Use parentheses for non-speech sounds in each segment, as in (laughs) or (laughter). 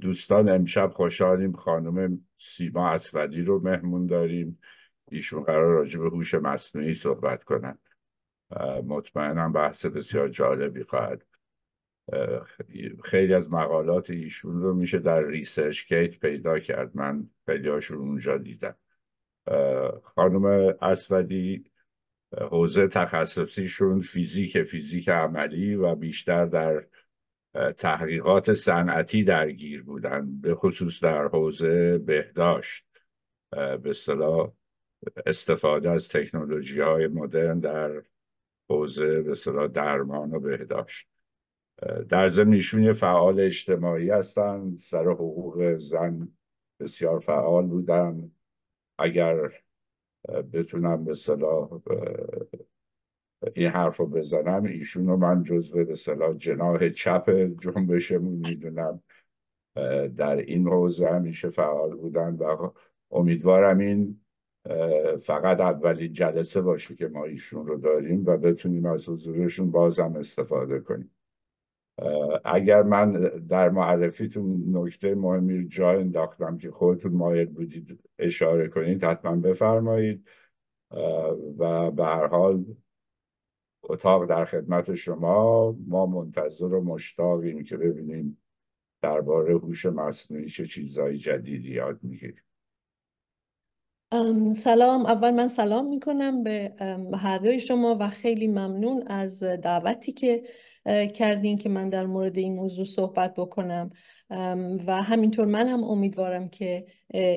دوستان امشب خوشحالیم خانم سیما اسودی رو مهمون داریم ایشون قرار راجع هوش مصنوعی صحبت کنن مطمئنم بحث بسیار جالبی خواهد خیلی از مقالات ایشون رو میشه در ریسرچ گیت پیدا کرد من خیلی رو اونجا دیدم خانم اسودی حوزه تخصصیشون فیزیک فیزیک عملی و بیشتر در تحقیقات صنعتی درگیر بودن به خصوص در حوزه بهداشت به اصطلاح استفاده از تکنولوژی های مدرن در حوزه به اصطلاح درمان و بهداشت در ضمن ایشون فعال اجتماعی هستند سر حقوق زن بسیار فعال بودن اگر بتونم به صلاح این حرف رو بزنم ایشون رو من جزو به صلاح جناه چپ جنبشمون میدونم در این حوزه همیشه فعال بودن و امیدوارم این فقط اولین جلسه باشه که ما ایشون رو داریم و بتونیم از حضورشون بازم استفاده کنیم اگر من در معرفیتون نکته مهمی جا انداختم که خودتون مایل بودید اشاره کنید حتما بفرمایید و به هر حال اتاق در خدمت شما ما منتظر و مشتاقیم که ببینیم درباره هوش مصنوعی چه چیزهای جدیدی یاد میگیریم سلام اول من سلام میکنم به هر دوی شما و خیلی ممنون از دعوتی که کردین که من در مورد این موضوع صحبت بکنم و همینطور من هم امیدوارم که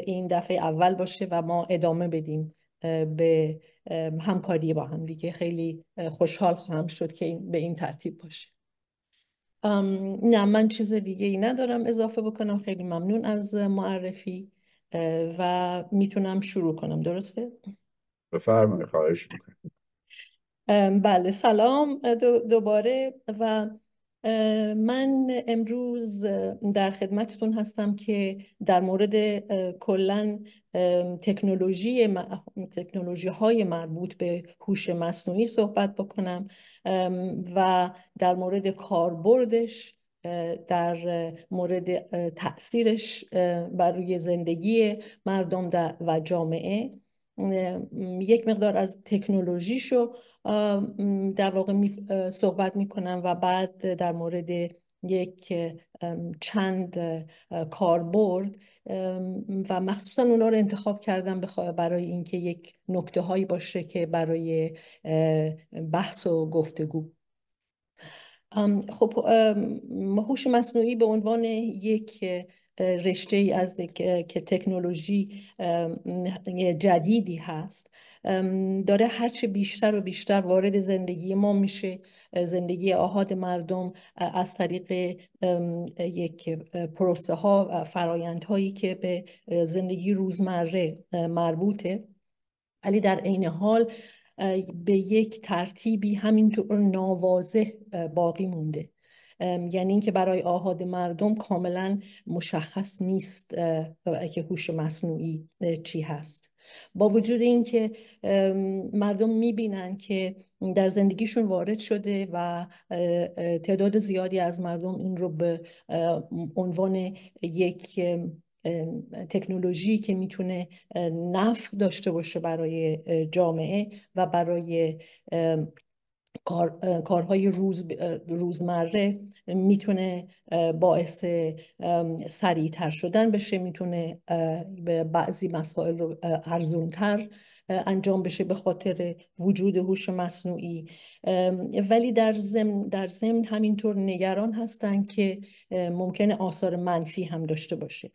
این دفعه اول باشه و ما ادامه بدیم به همکاری با هم دیگه خیلی خوشحال خواهم شد که به این ترتیب باشه نه من چیز دیگه ای ندارم اضافه بکنم خیلی ممنون از معرفی و میتونم شروع کنم درسته؟ بفرمایید خواهش میکنم بله سلام دوباره و من امروز در خدمتتون هستم که در مورد کلا تکنولوژی تکنولوژی های مربوط به هوش مصنوعی صحبت بکنم و در مورد کاربردش در مورد تاثیرش بر روی زندگی مردم و جامعه یک مقدار از تکنولوژیش رو در واقع می، صحبت میکنم و بعد در مورد یک چند کاربرد و مخصوصا اونا رو انتخاب کردم برای اینکه یک نکته هایی باشه که برای بحث و گفتگو خب هوش مصنوعی به عنوان یک رشته ای از که تکنولوژی جدیدی هست داره هرچه بیشتر و بیشتر وارد زندگی ما میشه زندگی آهاد مردم از طریق یک پروسه ها و فرایند هایی که به زندگی روزمره مربوطه ولی در عین حال به یک ترتیبی همینطور نوازه باقی مونده یعنی اینکه برای آهاد مردم کاملا مشخص نیست که هوش مصنوعی چی هست با وجود اینکه مردم میبینن که در زندگیشون وارد شده و تعداد زیادی از مردم این رو به عنوان یک تکنولوژی که میتونه نفع داشته باشه برای جامعه و برای کارهای روز، روزمره میتونه باعث سریعتر شدن بشه میتونه به بعضی مسائل رو ارزونتر انجام بشه به خاطر وجود هوش مصنوعی ولی در ضمن در ضمن همینطور نگران هستن که ممکنه آثار منفی هم داشته باشه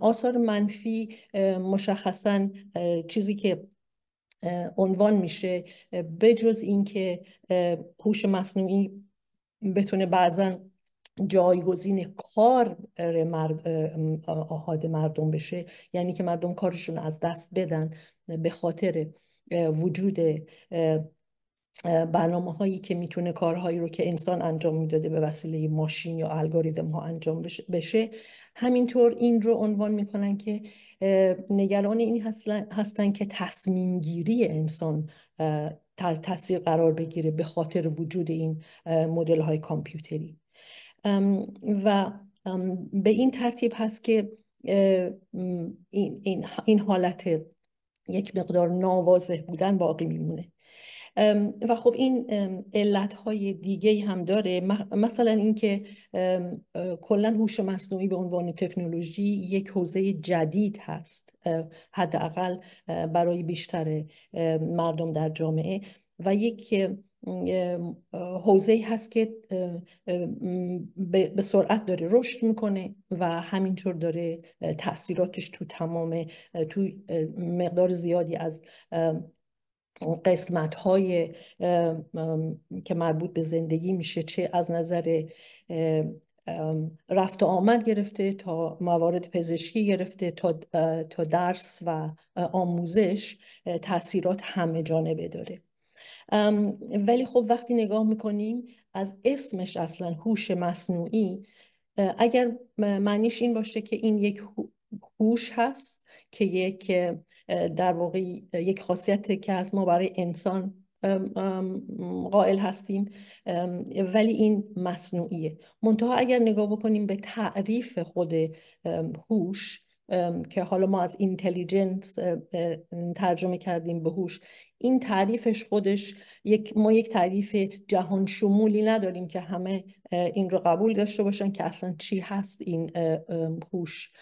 آثار منفی مشخصا چیزی که عنوان میشه بجز اینکه هوش مصنوعی بتونه بعضا جایگزین کار آهاد مردم بشه یعنی که مردم کارشون از دست بدن به خاطر وجود برنامه هایی که میتونه کارهایی رو که انسان انجام میداده به وسیله ماشین یا الگوریتم ها انجام بشه همینطور این رو عنوان میکنن که نگران این هستن که تصمیم گیری انسان تاثیر قرار بگیره به خاطر وجود این مدل های کامپیوتری و به این ترتیب هست که این, این حالت یک مقدار ناواضح بودن باقی میمونه و خب این های دیگه هم داره مثلا اینکه کلا هوش مصنوعی به عنوان تکنولوژی یک حوزه جدید هست حداقل برای بیشتر مردم در جامعه و یک حوزه هست که به سرعت داره رشد میکنه و همینطور داره تاثیراتش تو تمام تو مقدار زیادی از قسمت های که مربوط به زندگی میشه چه از نظر رفت و آمد گرفته تا موارد پزشکی گرفته تا درس و آموزش تاثیرات همه جانبه داره ولی خب وقتی نگاه میکنیم از اسمش اصلا هوش مصنوعی اگر معنیش این باشه که این یک هوش هست که یک در واقع یک خاصیت که از ما برای انسان قائل هستیم ولی این مصنوعیه منتها اگر نگاه بکنیم به تعریف خود هوش که حالا ما از اینتلیجنس ترجمه کردیم به هوش این تعریفش خودش یک ما یک تعریف جهان شمولی نداریم که همه این رو قبول داشته باشن که اصلا چی هست این هوش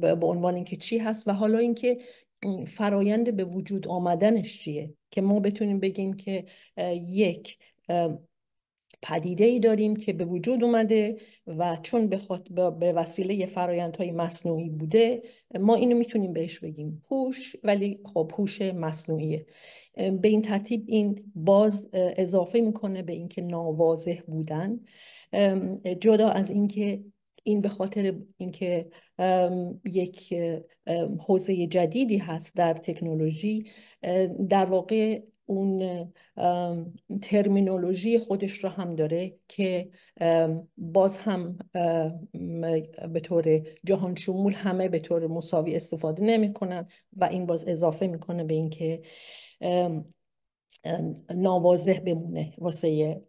به عنوان اینکه چی هست و حالا اینکه فرایند به وجود آمدنش چیه که ما بتونیم بگیم که یک پدیده ای داریم که به وجود اومده و چون به, به وسیله فرایندهای مصنوعی بوده ما اینو میتونیم بهش بگیم هوش ولی خب هوش مصنوعیه به این ترتیب این باز اضافه میکنه به اینکه ناواضح بودن جدا از اینکه این به خاطر اینکه یک حوزه جدیدی هست در تکنولوژی در واقع اون ترمینولوژی خودش رو هم داره که باز هم به طور جهان شمول همه به طور مساوی استفاده نمیکنن و این باز اضافه میکنه به اینکه ناواضح بمونه واسه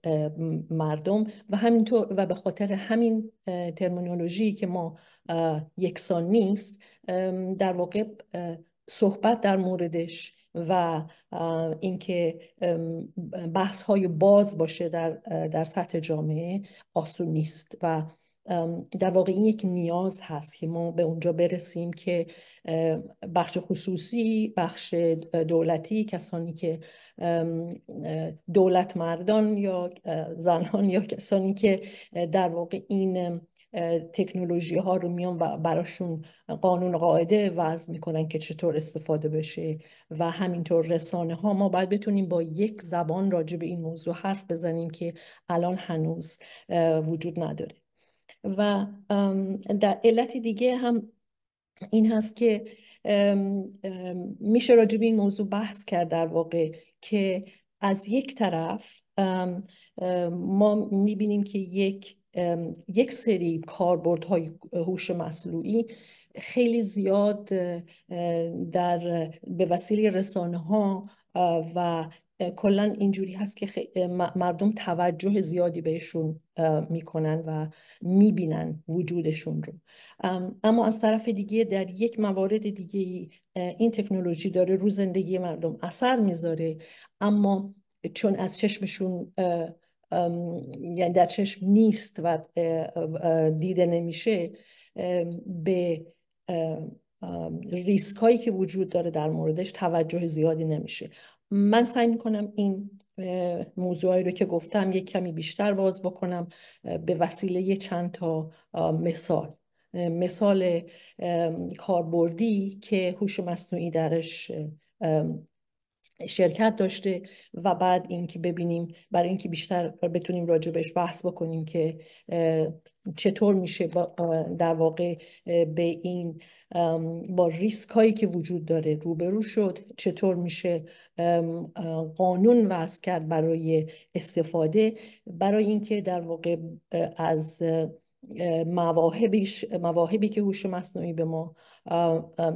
مردم و همینطور و به خاطر همین ترمینولوژی که ما یکسان نیست در واقع صحبت در موردش و اینکه بحث های باز باشه در, در سطح جامعه آسون نیست و در واقع این یک نیاز هست که ما به اونجا برسیم که بخش خصوصی بخش دولتی کسانی که دولت مردان یا زنان یا کسانی که در واقع این تکنولوژی ها رو میان و براشون قانون قاعده وضع میکنن که چطور استفاده بشه و همینطور رسانه ها ما باید بتونیم با یک زبان راجع به این موضوع حرف بزنیم که الان هنوز وجود نداره و در علت دیگه هم این هست که میشه راجع به این موضوع بحث کرد در واقع که از یک طرف ما میبینیم که یک یک سری های هوش مصنوعی خیلی زیاد در به وسیله رسانه ها و کلا اینجوری هست که مردم توجه زیادی بهشون میکنن و میبینن وجودشون رو اما از طرف دیگه در یک موارد دیگه این تکنولوژی داره رو زندگی مردم اثر میذاره اما چون از چشمشون یعنی در چشم نیست و دیده نمیشه به ریسک هایی که وجود داره در موردش توجه زیادی نمیشه من سعی میکنم این موضوعی رو که گفتم یک کمی بیشتر باز بکنم به وسیله چند تا مثال مثال کاربردی که هوش مصنوعی درش شرکت داشته و بعد اینکه ببینیم برای اینکه بیشتر بتونیم راجبش بحث بکنیم که چطور میشه در واقع به این با ریسک هایی که وجود داره روبرو شد چطور میشه قانون وضع کرد برای استفاده برای اینکه در واقع از مواهبش مواهبی که هوش مصنوعی به ما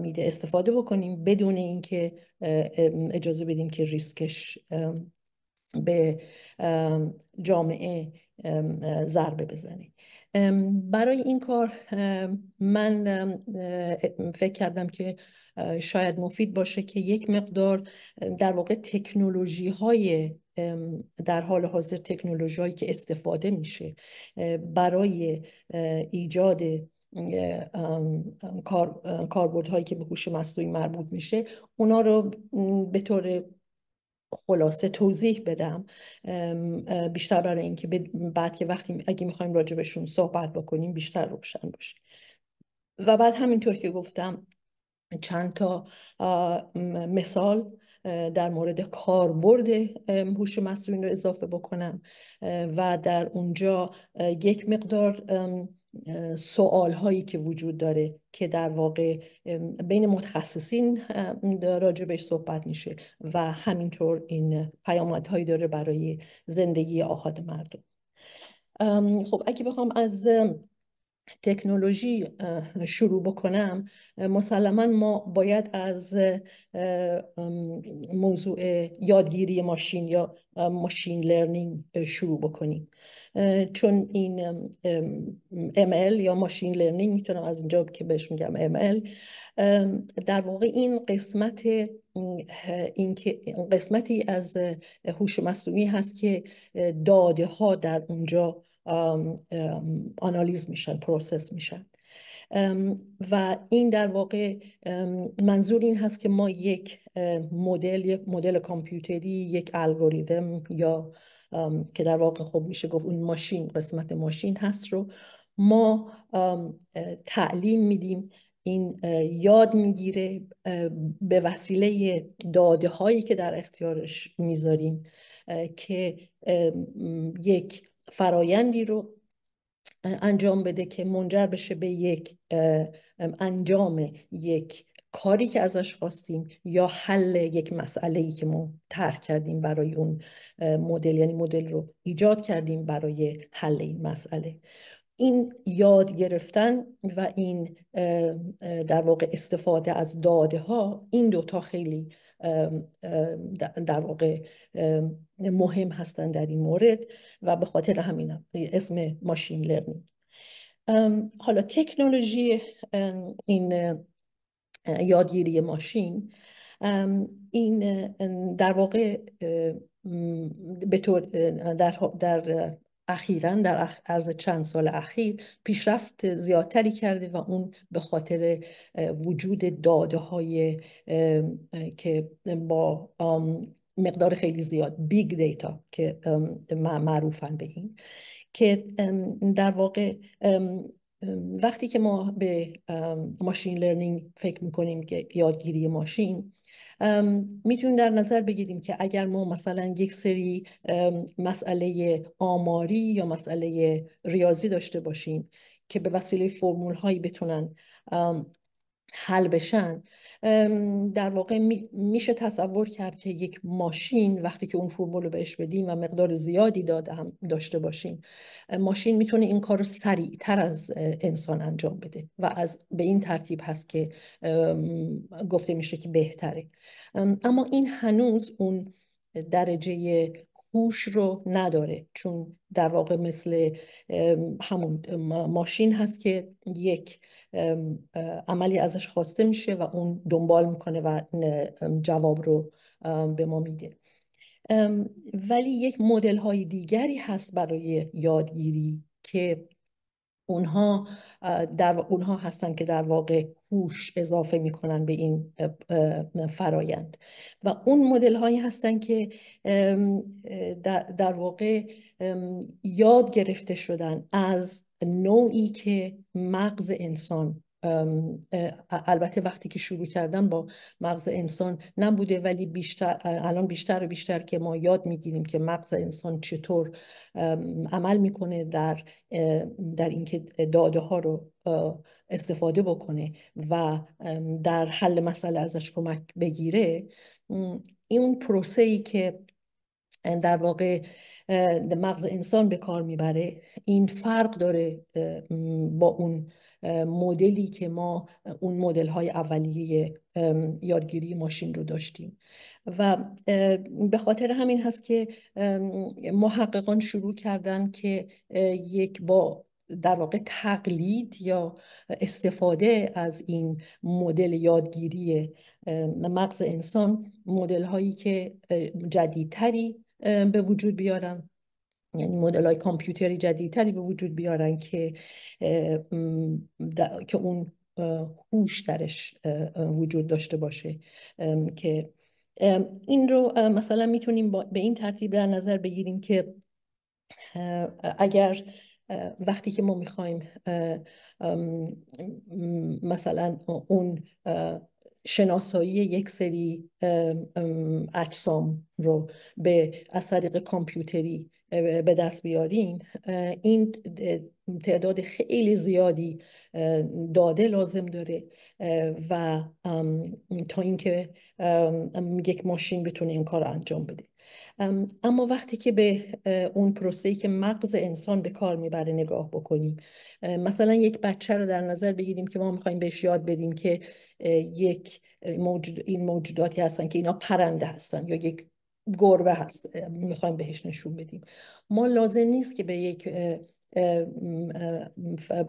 میده استفاده بکنیم بدون اینکه اجازه بدیم که ریسکش به جامعه ضربه بزنه برای این کار من فکر کردم که شاید مفید باشه که یک مقدار در واقع تکنولوژی های در حال حاضر تکنولوژی که استفاده میشه برای ایجاد هایی که به هوش مصنوعی مربوط میشه اونا رو به طور خلاصه توضیح بدم بیشتر برای اینکه بعد که وقتی اگه میخوایم راجبشون صحبت بکنیم بیشتر روشن باشه و بعد همینطور که گفتم چند تا مثال در مورد کاربرد هوش مصنوعی رو اضافه بکنم و در اونجا یک مقدار سوال هایی که وجود داره که در واقع بین متخصصین راجع بهش صحبت میشه و همینطور این پیامدهایی داره برای زندگی آهاد مردم خب اگه بخوام از تکنولوژی شروع بکنم مسلما ما باید از موضوع یادگیری ماشین یا ماشین لرنینگ شروع بکنیم چون این ML یا ماشین لرنینگ میتونم از اینجا که بهش میگم ML در واقع این قسمت این که قسمتی از هوش مصنوعی هست که داده ها در اونجا آنالیز میشن پروسس میشن و این در واقع منظور این هست که ما یک مدل یک مدل کامپیوتری یک الگوریتم یا که در واقع خوب میشه گفت اون ماشین قسمت ماشین هست رو ما تعلیم میدیم این یاد میگیره به وسیله داده هایی که در اختیارش میذاریم که یک فرایندی رو انجام بده که منجر بشه به یک انجام یک کاری که ازش خواستیم یا حل یک مسئله ای که ما ترک کردیم برای اون مدل یعنی مدل رو ایجاد کردیم برای حل این مسئله این یاد گرفتن و این در واقع استفاده از داده ها این دوتا خیلی در واقع مهم هستند در این مورد و به خاطر همین اسم ماشین لرنینگ حالا تکنولوژی این یادگیری ماشین این در واقع به طور در, در اخیرا در عرض چند سال اخیر پیشرفت زیادتری کرده و اون به خاطر وجود داده های که با مقدار خیلی زیاد بیگ دیتا که معروفن به این که در واقع وقتی که ما به ماشین لرنینگ فکر میکنیم که یادگیری ماشین میتونیم در نظر بگیریم که اگر ما مثلا یک سری مسئله آماری یا مسئله ریاضی داشته باشیم که به وسیله فرمول هایی بتونن حل بشن در واقع میشه تصور کرد که یک ماشین وقتی که اون فرمول رو بهش بدیم و مقدار زیادی داده هم داشته باشیم ماشین میتونه این کار رو سریعتر از انسان انجام بده و از به این ترتیب هست که گفته میشه که بهتره اما این هنوز اون درجه هوش رو نداره چون در واقع مثل همون ماشین هست که یک عملی ازش خواسته میشه و اون دنبال میکنه و جواب رو به ما میده ولی یک مدل های دیگری هست برای یادگیری که اونها در اونها هستن که در واقع هوش اضافه میکنن به این فرایند و اون مدل هایی هستن که در واقع یاد گرفته شدن از نوعی که مغز انسان البته وقتی که شروع کردن با مغز انسان نبوده ولی بیشتر الان بیشتر و بیشتر که ما یاد میگیریم که مغز انسان چطور عمل میکنه در در اینکه داده ها رو استفاده بکنه و در حل مسئله ازش کمک بگیره این پروسه ای که در واقع مغز انسان به کار میبره این فرق داره با اون مدلی که ما اون مدل های اولیه یادگیری ماشین رو داشتیم و به خاطر همین هست که محققان شروع کردن که یک با در واقع تقلید یا استفاده از این مدل یادگیری مغز انسان مدل هایی که جدیدتری به وجود بیارن یعنی مدل های کامپیوتری جدیدتری به وجود بیارن که که اون هوش درش وجود داشته باشه که این رو مثلا میتونیم به این ترتیب در نظر بگیریم که اگر وقتی که ما میخوایم مثلا اون شناسایی یک سری اجسام رو به از طریق کامپیوتری به دست بیاریم این تعداد خیلی زیادی داده لازم داره و تا اینکه یک ماشین بتونه این کار رو انجام بده اما وقتی که به اون پروسه‌ای که مغز انسان به کار میبره نگاه بکنیم مثلا یک بچه رو در نظر بگیریم که ما میخوایم بهش یاد بدیم که یک موجود این موجوداتی هستن که اینا پرنده هستن یا یک گربه هست میخوایم بهش نشون بدیم ما لازم نیست که به یک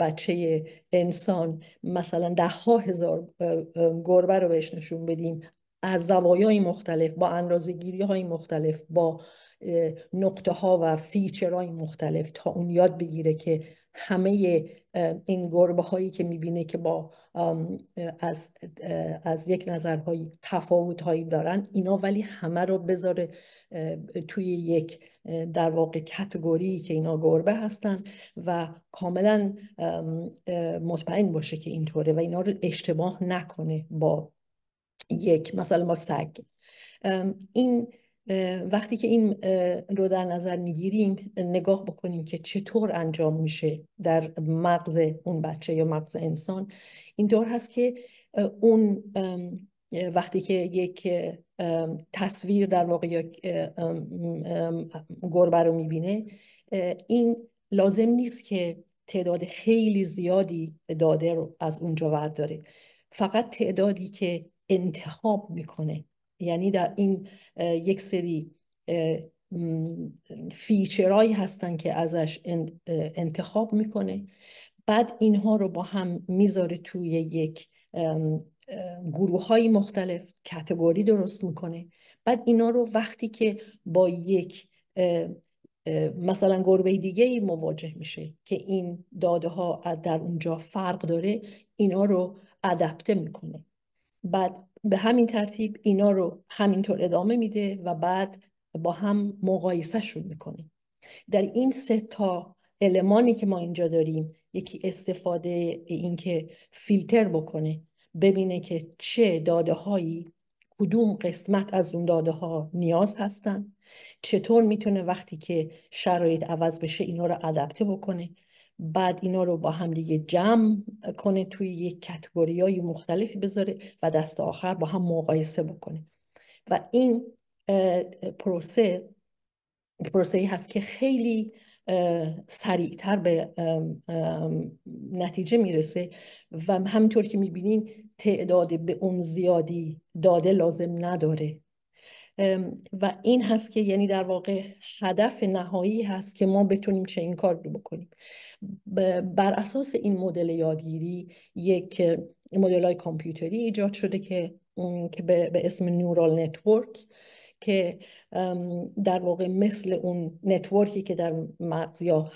بچه انسان مثلا ده ها هزار گربه رو بهش نشون بدیم از زوایای مختلف با گیری های مختلف با نقطه ها و های مختلف تا اون یاد بگیره که همه این گربه هایی که میبینه که با از, از یک نظرهایی تفاوت هایی دارن اینا ولی همه رو بذاره توی یک در واقع کتگوری که اینا گربه هستن و کاملا مطمئن باشه که اینطوره و اینا رو اشتباه نکنه با یک مثلا ما سگ این وقتی که این رو در نظر میگیریم نگاه بکنیم که چطور انجام میشه در مغز اون بچه یا مغز انسان اینطور هست که اون وقتی که یک تصویر در واقع گربه رو میبینه این لازم نیست که تعداد خیلی زیادی داده رو از اونجا ورداره فقط تعدادی که انتخاب میکنه یعنی در این یک سری فیچرهایی هستن که ازش انتخاب میکنه بعد اینها رو با هم میذاره توی یک گروه های مختلف کتگوری درست میکنه بعد اینا رو وقتی که با یک مثلا گربه دیگه مواجه میشه که این داده ها در اونجا فرق داره اینا رو ادپته میکنه بعد به همین ترتیب اینا رو همینطور ادامه میده و بعد با هم مقایسهشون میکنه. در این سه تا المانی که ما اینجا داریم یکی استفاده اینکه فیلتر بکنه ببینه که چه داده هایی کدوم قسمت از اون داده ها نیاز هستن چطور میتونه وقتی که شرایط عوض بشه اینا رو ادپته بکنه بعد اینا رو با هم دیگه جمع کنه توی یک کتگوری های مختلفی بذاره و دست آخر با هم مقایسه بکنه و این پروسه پروسه هست که خیلی سریعتر به نتیجه میرسه و همینطور که میبینین تعداد به اون زیادی داده لازم نداره و این هست که یعنی در واقع هدف نهایی هست که ما بتونیم چه این کار رو بکنیم بر اساس این مدل یادگیری یک مدل های کامپیوتری ایجاد شده که که به اسم نورال نتورک که در واقع مثل اون نتورکی که در مغز یا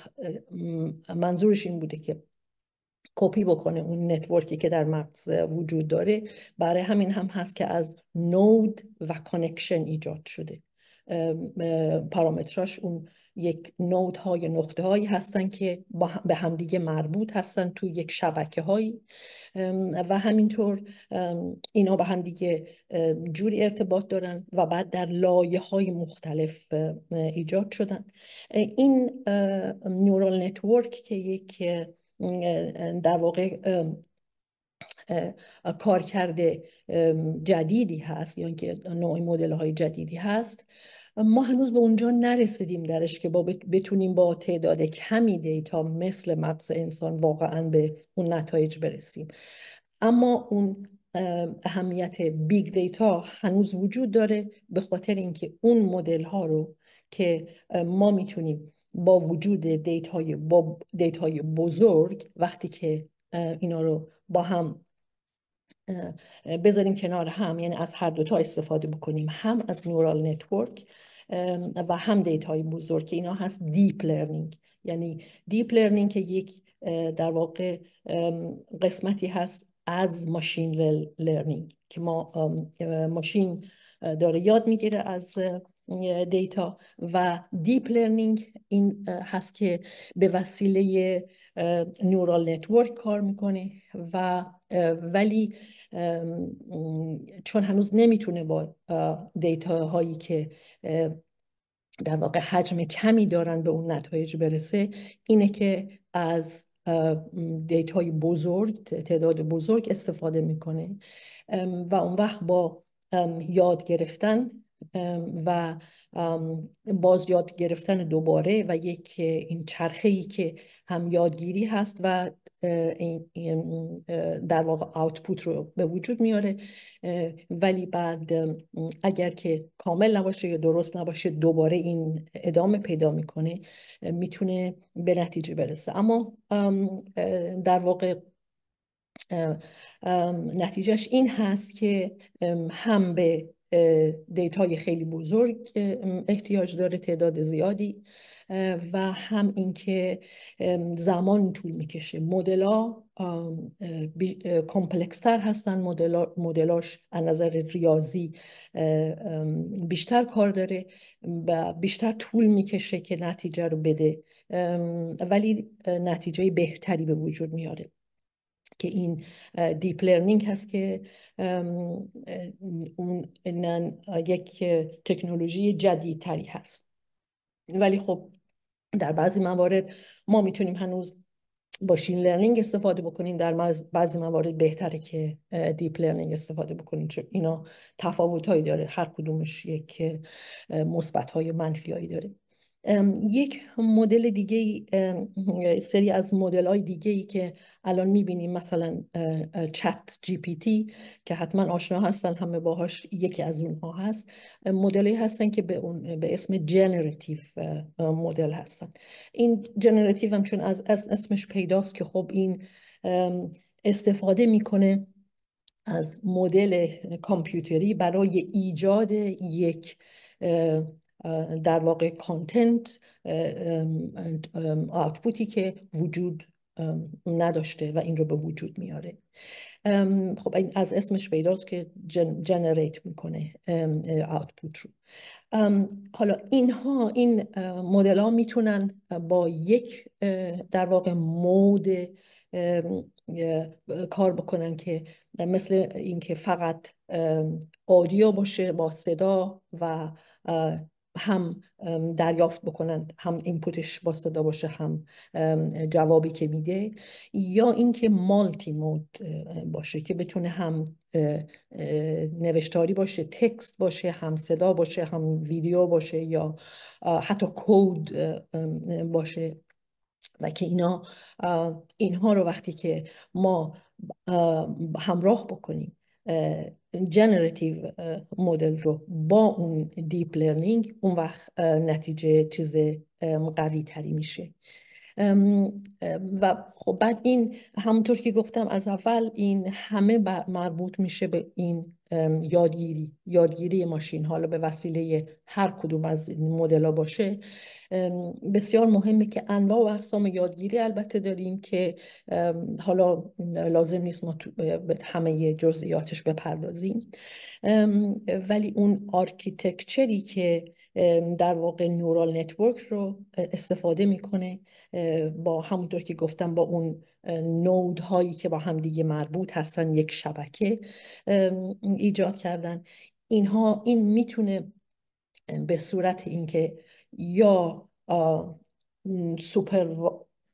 منظورش این بوده که کپی بکنه اون نتورکی که در مغز وجود داره برای همین هم هست که از نود و کانکشن ایجاد شده پارامتراش اون یک نود های نقطه هایی هستن که هم به همدیگه مربوط هستن تو یک شبکه هایی و همینطور اینا به همدیگه جوری ارتباط دارن و بعد در لایه های مختلف ایجاد شدن این نورال نتورک که یک در واقع کار جدیدی هست یا اینکه نوع مدل های جدیدی هست ما هنوز به اونجا نرسیدیم درش که با بتونیم با تعداد کمی دیتا مثل مغز انسان واقعا به اون نتایج برسیم اما اون اهمیت بیگ دیتا هنوز وجود داره به خاطر اینکه اون مدل ها رو که ما میتونیم با وجود دیتای, با بزرگ وقتی که اینا رو با هم بذاریم کنار هم یعنی از هر دوتا استفاده بکنیم هم از نورال نتورک و هم دیتای بزرگ که اینا هست دیپ لرنینگ یعنی دیپ لرنینگ که یک در واقع قسمتی هست از ماشین لرنینگ که ما ماشین داره یاد میگیره از دیتا و دیپ لرنینگ این هست که به وسیله نورال نتورک کار میکنه و ولی چون هنوز نمیتونه با دیتا هایی که در واقع حجم کمی دارن به اون نتایج برسه اینه که از دیتای بزرگ تعداد بزرگ استفاده میکنه و اون وقت با یاد گرفتن و باز یاد گرفتن دوباره و یک این چرخه ای که هم یادگیری هست و در واقع آوتپوت رو به وجود میاره ولی بعد اگر که کامل نباشه یا درست نباشه دوباره این ادامه پیدا میکنه میتونه به نتیجه برسه اما در واقع نتیجهش این هست که هم به دیتای خیلی بزرگ احتیاج داره تعداد زیادی و هم اینکه زمان طول میکشه مدل ها کمپلکستر هستن مدلاش از نظر ریاضی بیشتر کار داره و بیشتر طول میکشه که نتیجه رو بده ولی نتیجه بهتری به وجود میاره که این دیپ لرنینگ هست که اون یک تکنولوژی جدیدتری هست ولی خب در بعضی موارد ما میتونیم هنوز باشین لرنینگ استفاده بکنیم در بعضی موارد بهتره که دیپ لرنینگ استفاده بکنیم چون اینا تفاوت داره هر کدومش یک مثبت های منفی داره یک مدل دیگه سری از مدل های دیگه ای که الان میبینیم مثلا چت جی پی تی که حتما آشنا هستن همه باهاش یکی از اونها هست مدل هستن که به, اون، به اسم جنراتیو مدل هستن این جنراتیو هم چون از, از اسمش پیداست که خب این استفاده میکنه از مدل کامپیوتری برای ایجاد یک در واقع کانتنت آتپوتی که وجود نداشته و این رو به وجود میاره خب این از اسمش پیداست که جنریت میکنه آتپوت رو حالا اینها این مدل ها میتونن با یک در واقع مود کار بکنن که مثل اینکه فقط آدیو باشه با صدا و هم دریافت بکنن هم اینپوتش با صدا باشه هم جوابی که میده یا اینکه مالتی مود باشه که بتونه هم نوشتاری باشه تکست باشه هم صدا باشه هم ویدیو باشه یا حتی کود باشه و که اینا اینها رو وقتی که ما همراه بکنیم جنراتیو مدل uh, رو با اون دیپ لرنینگ اون وقت uh, نتیجه چیز uh, قوی تری میشه و خب بعد این همونطور که گفتم از اول این همه مربوط میشه به این یادگیری یادگیری ماشین حالا به وسیله هر کدوم از مدل‌ها باشه بسیار مهمه که انواع و اقسام یادگیری البته داریم که حالا لازم نیست ما به همه جزئیاتش بپردازیم ولی اون آرکیتکچری که در واقع نورال نتورک رو استفاده میکنه با همونطور که گفتم با اون نود هایی که با هم دیگه مربوط هستن یک شبکه ایجاد کردن اینها این میتونه به صورت اینکه یا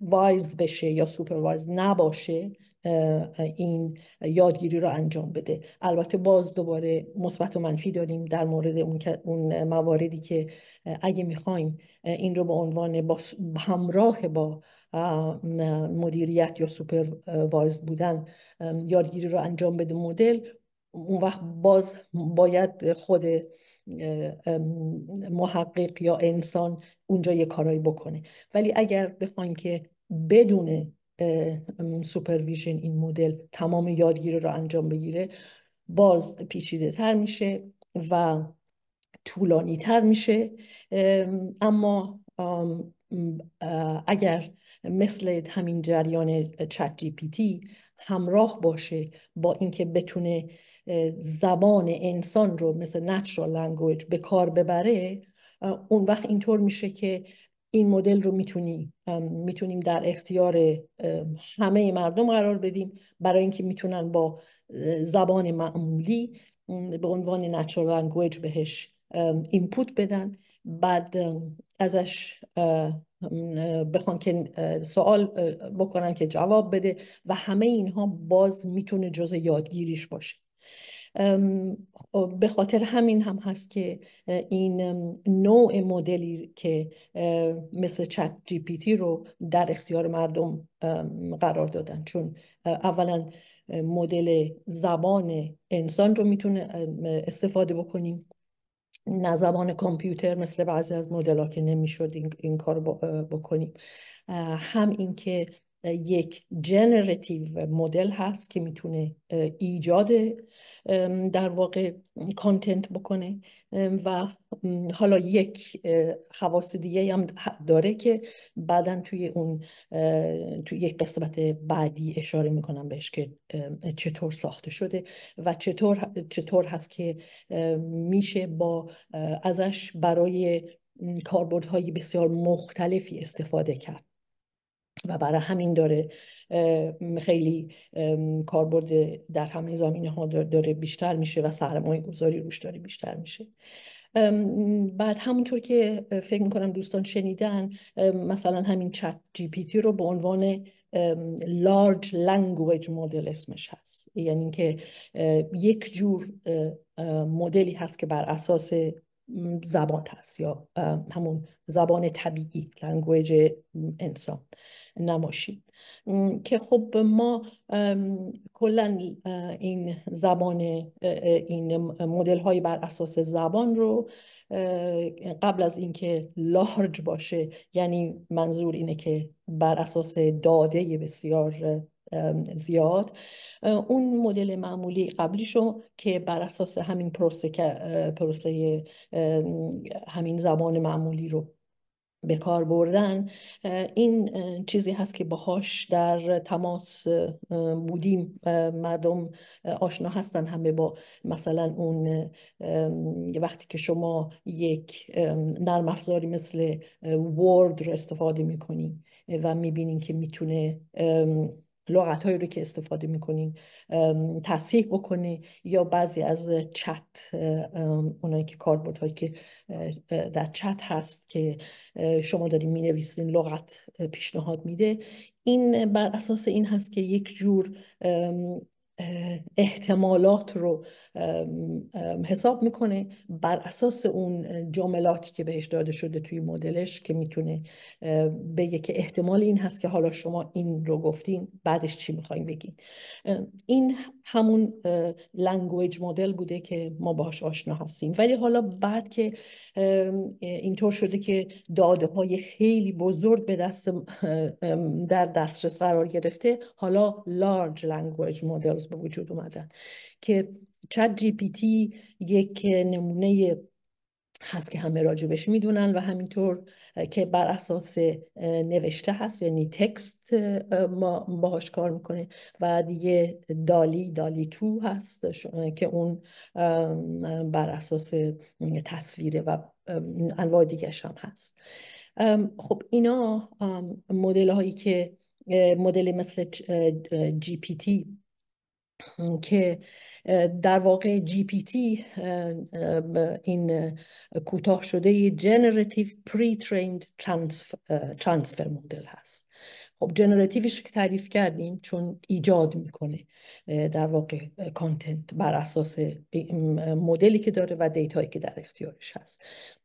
وایز بشه یا وایز نباشه این یادگیری رو انجام بده البته باز دوباره مثبت و منفی داریم در مورد اون مواردی که اگه میخوایم این رو به عنوان با همراه با مدیریت یا سوپروایز بودن یادگیری رو انجام بده مدل اون وقت باز باید خود محقق یا انسان اونجا یه کارایی بکنه ولی اگر بخوایم که بدون سوپرویژن این مدل تمام یادگیری رو انجام بگیره باز پیچیده تر میشه و طولانی تر میشه اما اگر مثل همین جریان چت جی پی تی همراه باشه با اینکه بتونه زبان انسان رو مثل نچرال لنگویج به کار ببره اون وقت اینطور میشه که این مدل رو میتونی میتونیم در اختیار همه مردم قرار بدیم برای اینکه میتونن با زبان معمولی به عنوان نچرال لنگویج بهش اینپوت بدن بعد ازش بخوان که سوال بکنن که جواب بده و همه اینها باز میتونه جز یادگیریش باشه خب، به خاطر همین هم هست که این نوع مدلی که مثل چت جی پی تی رو در اختیار مردم قرار دادن چون اولا مدل زبان انسان رو میتونه استفاده بکنیم نه زبان کامپیوتر مثل بعضی از مدل ها که نمیشد این, این کار بکنیم هم اینکه یک جنراتیو مدل هست که میتونه ایجاد در واقع کانتنت بکنه و حالا یک خواص دیگه هم داره که بعدا توی اون توی یک قسمت بعدی اشاره میکنم بهش که چطور ساخته شده و چطور چطور هست که میشه با ازش برای کاربردهای بسیار مختلفی استفاده کرد و برای همین داره خیلی کاربرد در همه زمینه ها داره بیشتر میشه و سرمایه گذاری روش داره بیشتر میشه بعد همونطور که فکر میکنم دوستان شنیدن مثلا همین چت جی پی تی رو به عنوان لارج لنگویج مدل اسمش هست یعنی که یک جور مدلی هست که بر اساس زبان هست یا همون زبان طبیعی لنگویج انسان نماشید که خب ما کلا این زبان این مدل های بر اساس زبان رو قبل از اینکه لارج باشه یعنی منظور اینه که بر اساس داده بسیار زیاد اون مدل معمولی قبلیشو که بر اساس همین پروسه, پروسه همین زبان معمولی رو به کار بردن این چیزی هست که باهاش در تماس بودیم مردم آشنا هستن همه با مثلا اون وقتی که شما یک نرم افزاری مثل ورد رو استفاده میکنیم و میبینین که میتونه لغت هایی رو که استفاده میکنین تصحیح بکنه یا بعضی از چت اونایی که کاربورد هایی که در چت هست که شما دارین می نویسین لغت پیشنهاد میده این بر اساس این هست که یک جور احتمالات رو حساب میکنه بر اساس اون جملاتی که بهش داده شده توی مدلش که میتونه بگه که احتمال این هست که حالا شما این رو گفتین بعدش چی میخواین بگین این همون لنگویج مدل بوده که ما باهاش آشنا هستیم ولی حالا بعد که اینطور شده که داده های خیلی بزرگ به دست در دسترس قرار گرفته حالا لارج لنگویج مدل به وجود اومدن که چت جی پی تی یک نمونه هست که همه راجبش میدونن و همینطور که بر اساس نوشته هست یعنی تکست ما باهاش کار میکنه و دیگه دالی دالی تو هست که اون بر اساس تصویره و انواع دیگه هم هست خب اینا مدل هایی که مدل مثل جی پی تی که در واقع جی پی تی این کوتاه شده جنراتیو پری تریند ترانسفر مدل هست خب جنراتیوش که تعریف کردیم چون ایجاد میکنه در واقع کانتنت بر اساس مدلی که داره و دیتایی که در اختیارش هست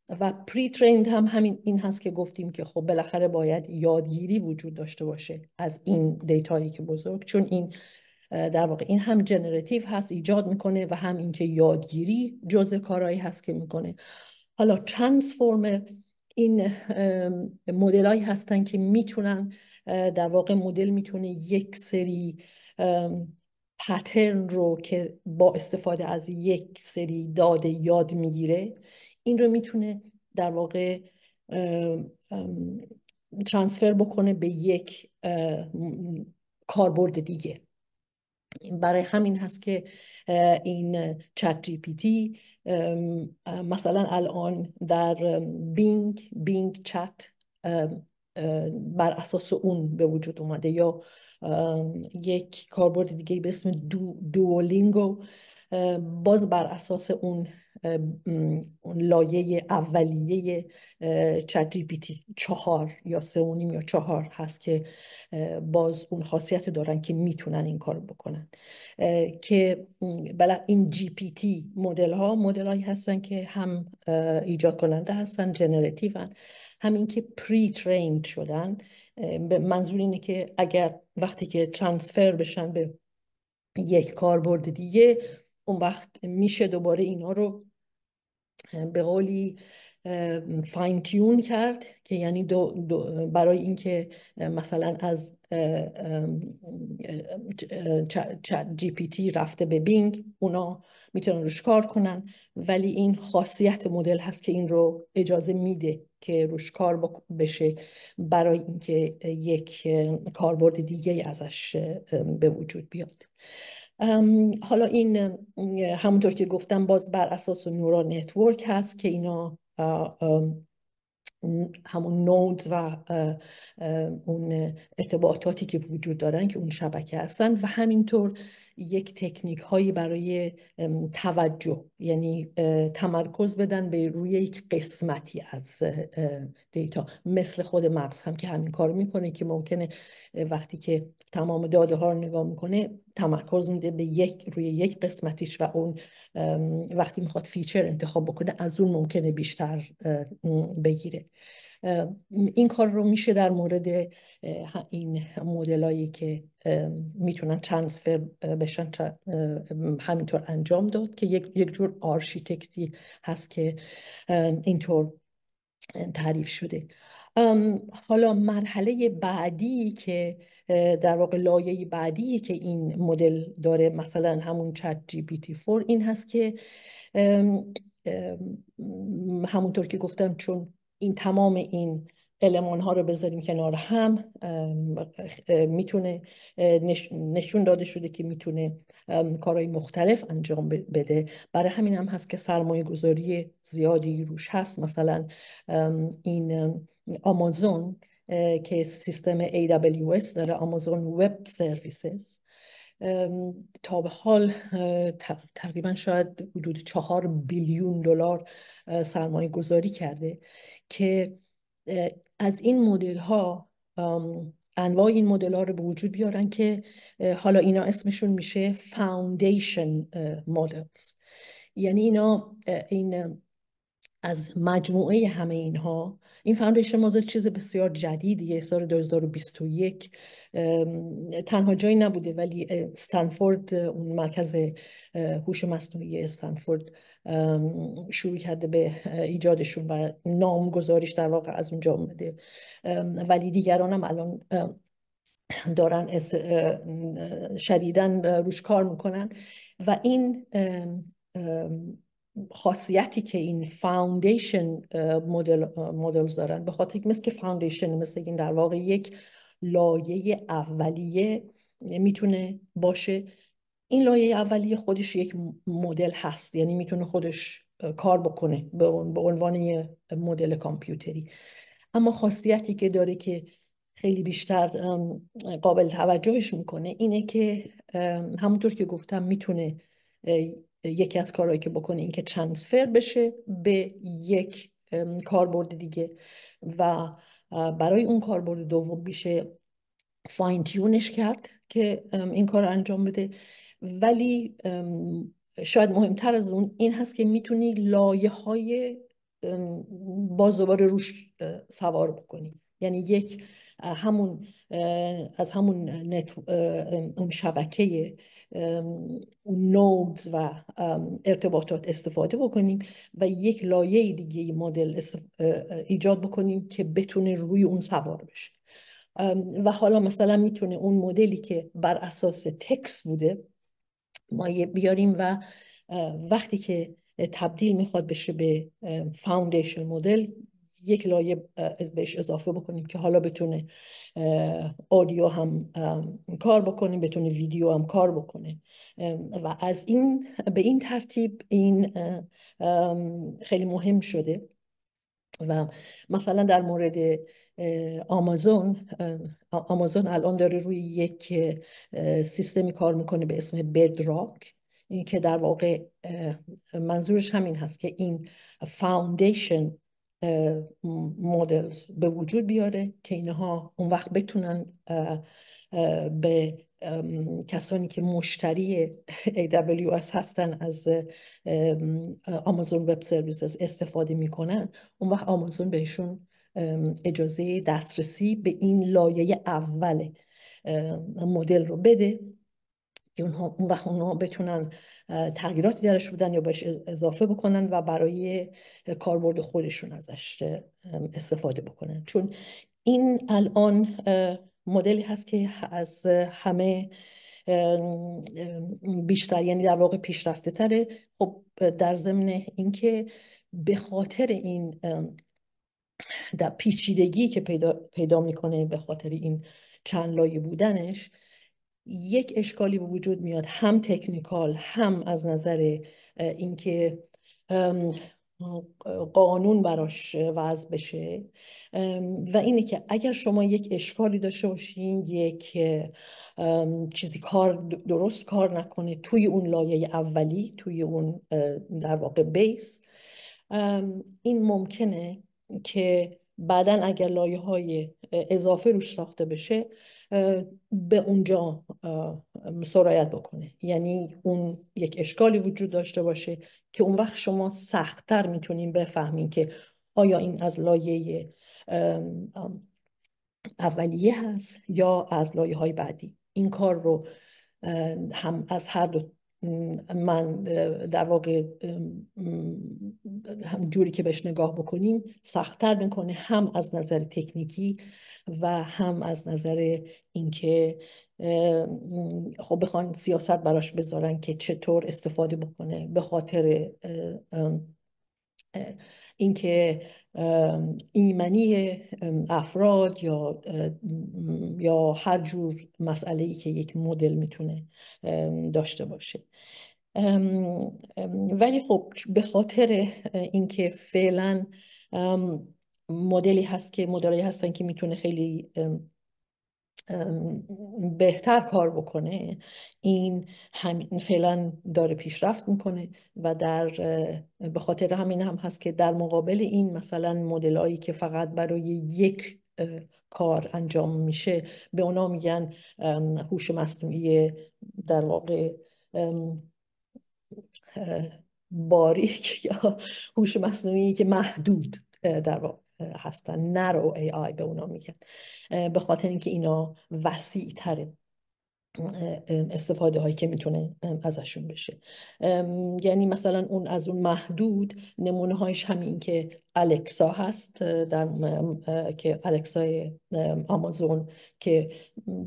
و پری تریند هم همین این هست که گفتیم که خب بالاخره باید یادگیری وجود داشته باشه از این دیتایی که بزرگ چون این در واقع این هم جنراتیو هست ایجاد میکنه و هم اینکه یادگیری جزء کارایی هست که میکنه حالا ترانسفورمر این مدلایی هستن که میتونن در واقع مدل میتونه یک سری پترن رو که با استفاده از یک سری داده یاد میگیره این رو میتونه در واقع ترانسفر بکنه به یک کاربرد دیگه برای همین هست که این چت جی پی تی مثلا الان در بینگ بینگ چت بر اساس اون به وجود اومده یا یک کاربرد دیگه به اسم دو، دوولینگو باز بر اساس اون لایه اولیه چت جی پی تی چهار یا سه و نیم یا چهار هست که باز اون خاصیت دارن که میتونن این کار بکنن که بلا این جی پی تی مدل ها مدل هایی هستن که هم ایجاد کننده هستن جنراتیو این که پری تریند شدن منظور اینه که اگر وقتی که ترانسفر بشن به یک کاربرد دیگه اون وقت میشه دوباره اینا رو به قولی فاین تیون کرد که یعنی دو برای اینکه مثلا از جی پی تی رفته به بینگ اونا میتونن روش کار کنن ولی این خاصیت مدل هست که این رو اجازه میده که روش کار بشه برای اینکه یک کاربرد دیگه ازش به وجود بیاد حالا این همونطور که گفتم باز بر اساس نورال نتورک هست که اینا همون نود و اون ارتباطاتی که وجود دارن که اون شبکه هستن و همینطور یک تکنیک هایی برای توجه یعنی تمرکز بدن به روی یک قسمتی از دیتا مثل خود مغز هم که همین کار میکنه که ممکنه وقتی که تمام داده ها رو نگاه میکنه تمرکز میده به یک روی یک قسمتیش و اون وقتی میخواد فیچر انتخاب بکنه از اون ممکنه بیشتر بگیره این کار رو میشه در مورد این مدلایی که میتونن ترانسفر بشن همینطور انجام داد که یک جور آرشیتکتی هست که اینطور تعریف شده حالا مرحله بعدی که در واقع لایه بعدی که این مدل داره مثلا همون چت جی پی تی 4 این هست که همونطور که گفتم چون این تمام این علمان ها رو بذاریم کنار هم میتونه نشون داده شده که میتونه کارهای مختلف انجام بده برای همین هم هست که سرمایه گذاری زیادی روش هست مثلا این آمازون که سیستم AWS داره آمازون وب سرویسز تا به حال تقریبا شاید حدود چهار بیلیون دلار سرمایه گذاری کرده که از این مدل ها انواع این مدل ها رو به وجود بیارن که حالا اینا اسمشون میشه فاوندیشن مدلز یعنی اینا این از مجموعه همه اینها این فاندیشن مدل چیز بسیار جدیدیه سال 2021 تنها جایی نبوده ولی استنفورد اون مرکز هوش مصنوعی استنفورد شروع کرده به ایجادشون و نامگذاریش در واقع از اونجا اومده ولی دیگران هم الان دارن شدیدن روش کار میکنن و این خاصیتی که این فاوندیشن مدل مدل دارن به خاطر مثل فاوندیشن مثل این در واقع یک لایه اولیه میتونه باشه این لایه اولیه خودش یک مدل هست یعنی میتونه خودش کار بکنه به عنوان یه مدل کامپیوتری اما خاصیتی که داره که خیلی بیشتر قابل توجهش میکنه اینه که همونطور که گفتم میتونه یکی از کارهایی که بکنه این که ترانسفر بشه به یک کاربرد دیگه و برای اون کاربرد دوم میشه فاین تیونش کرد که این کار رو انجام بده ولی شاید مهمتر از اون این هست که میتونی لایه های باز دوباره روش سوار بکنی یعنی یک همون از همون نت، اون شبکه نودز و ارتباطات استفاده بکنیم و یک لایه دیگه مدل ایجاد بکنیم که بتونه روی اون سوار بشه و حالا مثلا میتونه اون مدلی که بر اساس تکس بوده ما بیاریم و وقتی که تبدیل میخواد بشه به فاوندیشن مدل یک لایه بهش اضافه بکنیم که حالا بتونه آدیو هم کار بکنه بتونه ویدیو هم کار بکنه و از این به این ترتیب این خیلی مهم شده و مثلا در مورد آمازون آمازون الان داره روی یک سیستمی کار میکنه به اسم بدراک این که در واقع منظورش همین هست که این فاوندیشن مدلز به وجود بیاره که اینها اون وقت بتونن به کسانی که مشتری AWS هستن از آمازون وب سرویسز استفاده میکنن اون وقت آمازون بهشون اجازه دسترسی به این لایه اول مدل رو بده که اونها اون وقت اونها بتونن تغییراتی درش بودن یا بهش اضافه بکنن و برای کاربرد خودشون ازش استفاده بکنن چون این الان مدلی هست که از همه بیشتر یعنی در واقع پیشرفته تره خب در ضمن اینکه به خاطر این در پیچیدگی که پیدا, پیدا میکنه به خاطر این چند لایه بودنش یک اشکالی به وجود میاد هم تکنیکال هم از نظر اینکه قانون براش وضع بشه و اینه که اگر شما یک اشکالی داشته باشین یک چیزی کار درست کار نکنه توی اون لایه اولی توی اون در واقع بیس این ممکنه که بعدا اگر لایه های اضافه روش ساخته بشه به اونجا سرایت بکنه یعنی اون یک اشکالی وجود داشته باشه که اون وقت شما سختتر میتونین بفهمین که آیا این از لایه اولیه هست یا از لایه های بعدی این کار رو هم از هر دو من در واقع هم جوری که بهش نگاه بکنیم سختتر میکنه هم از نظر تکنیکی و هم از نظر اینکه خب بخوان سیاست براش بذارن که چطور استفاده بکنه به خاطر اینکه ایمنی افراد یا یا هر جور مسئله ای که یک مدل میتونه داشته باشه ولی خب به خاطر اینکه فعلا مدلی هست که مدلی هستن که میتونه خیلی بهتر کار بکنه این همین فعلا داره پیشرفت میکنه و در به خاطر همین هم هست که در مقابل این مثلا مدلایی که فقط برای یک کار انجام میشه به اونا میگن هوش مصنوعی در واقع باریک (laughs) یا هوش مصنوعی که محدود در واقع هستن رو ای آی به اونا میگن به خاطر اینکه اینا وسیع تره استفاده هایی که میتونه ازشون بشه یعنی مثلا اون از اون محدود نمونه هایش همین که الکسا هست در که الکسای آمازون که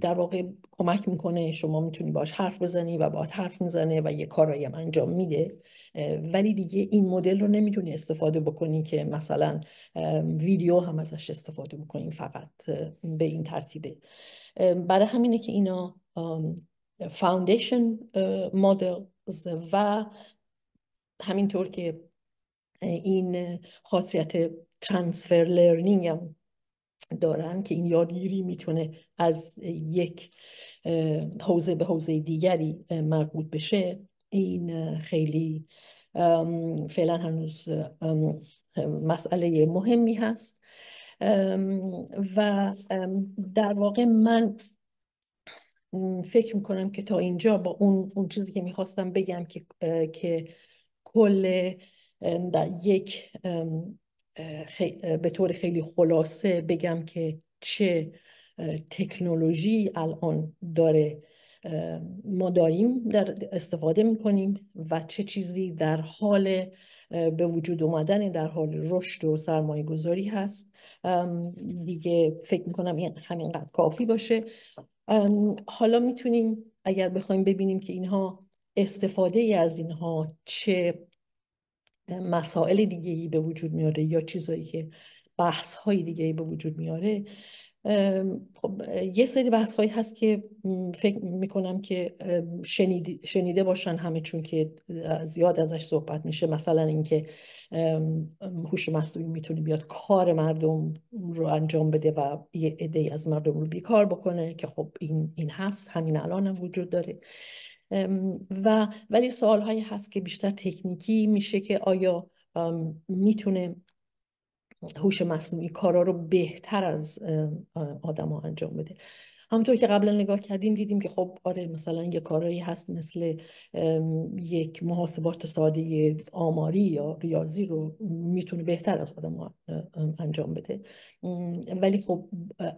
در واقع کمک میکنه شما میتونی باش حرف بزنی و باهات حرف میزنه و یه کارایی هم انجام میده ولی دیگه این مدل رو نمیتونی استفاده بکنی که مثلا ویدیو هم ازش استفاده بکنیم فقط به این ترتیبه برای همینه که اینا فاوندیشن مدل و همینطور که این خاصیت ترانسفر لرنینگ هم دارن که این یادگیری میتونه از یک حوزه به حوزه دیگری مربوط بشه این خیلی فعلا هنوز مسئله مهمی هست و در واقع من فکر میکنم که تا اینجا با اون, اون چیزی که میخواستم بگم که, که کل در یک به طور خیلی خلاصه بگم که چه تکنولوژی الان داره ما داریم در استفاده میکنیم و چه چیزی در حال به وجود اومدن در حال رشد و سرمایه گذاری هست دیگه فکر میکنم این همینقدر کافی باشه حالا میتونیم اگر بخوایم ببینیم که اینها استفاده ای از اینها چه مسائل دیگه ای به وجود میاره یا چیزایی که بحث های دیگه ای به وجود میاره یه سری بحث هایی هست که فکر میکنم که شنیده باشن همه چون که زیاد ازش صحبت میشه مثلا اینکه هوش مصنوعی میتونه بیاد کار مردم رو انجام بده و یه عده از مردم رو بیکار بکنه که خب این, این هست همین الان هم وجود داره و ولی سوال هایی هست که بیشتر تکنیکی میشه که آیا میتونه هوش مصنوعی کارا رو بهتر از آدما انجام بده همونطور که قبلا نگاه کردیم دیدیم که خب آره مثلا یه کارایی هست مثل یک محاسبات ساده آماری یا ریاضی رو میتونه بهتر از آدم انجام بده ولی خب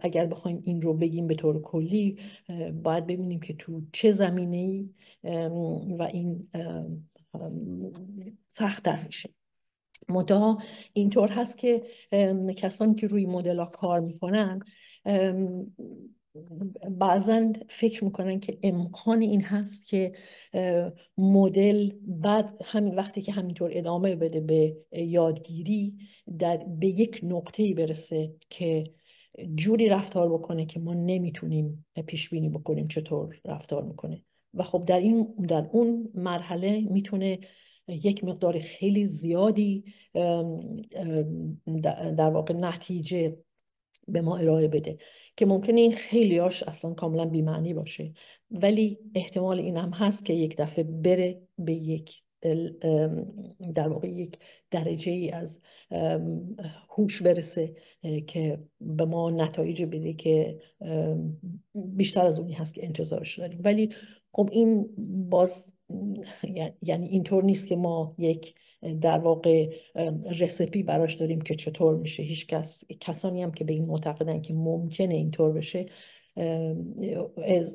اگر بخوایم این رو بگیم به طور کلی باید ببینیم که تو چه زمینه ای و این سختتر میشه مدا اینطور هست که کسانی که روی مدل ها کار میکنن بعضا فکر میکنن که امکان این هست که مدل بعد همین وقتی که همینطور ادامه بده به یادگیری در به یک ای برسه که جوری رفتار بکنه که ما نمیتونیم پیش بینی بکنیم چطور رفتار میکنه و خب در این در اون مرحله میتونه یک مقدار خیلی زیادی در واقع نتیجه به ما ارائه بده که ممکنه این خیلیاش اصلا کاملا بیمعنی باشه ولی احتمال این هم هست که یک دفعه بره به یک در واقع یک درجه ای از هوش برسه که به ما نتایج بده که بیشتر از اونی هست که انتظارش داریم ولی خب این باز یعنی اینطور نیست که ما یک در واقع رسپی براش داریم که چطور میشه هیچ کس کسانی هم که به این معتقدن که ممکنه اینطور بشه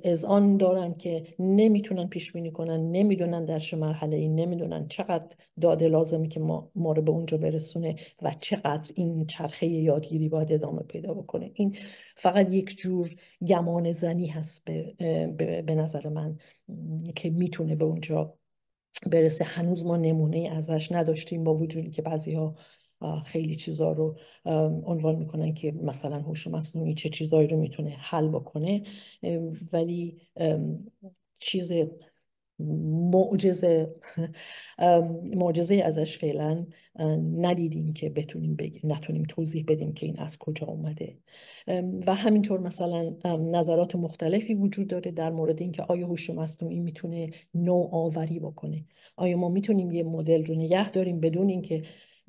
از آن دارن که نمیتونن پیش بینی کنن نمیدونن در چه مرحله ای نمیدونن چقدر داده لازمی که ما ما رو به اونجا برسونه و چقدر این چرخه یادگیری باید ادامه پیدا بکنه این فقط یک جور گمان زنی هست به, به،, به نظر من که میتونه به اونجا برسه هنوز ما نمونه ازش نداشتیم با وجودی که بعضی ها خیلی چیزا رو عنوان میکنن که مثلا هوش مصنوعی چه چیزایی رو میتونه حل بکنه ولی چیز معجزه معجزه ازش فعلا ندیدیم که بتونیم بگیم نتونیم توضیح بدیم که این از کجا اومده و همینطور مثلا نظرات مختلفی وجود داره در مورد اینکه آیا هوش مصنوعی میتونه نوآوری بکنه آیا ما میتونیم یه مدل رو نگه داریم بدون اینکه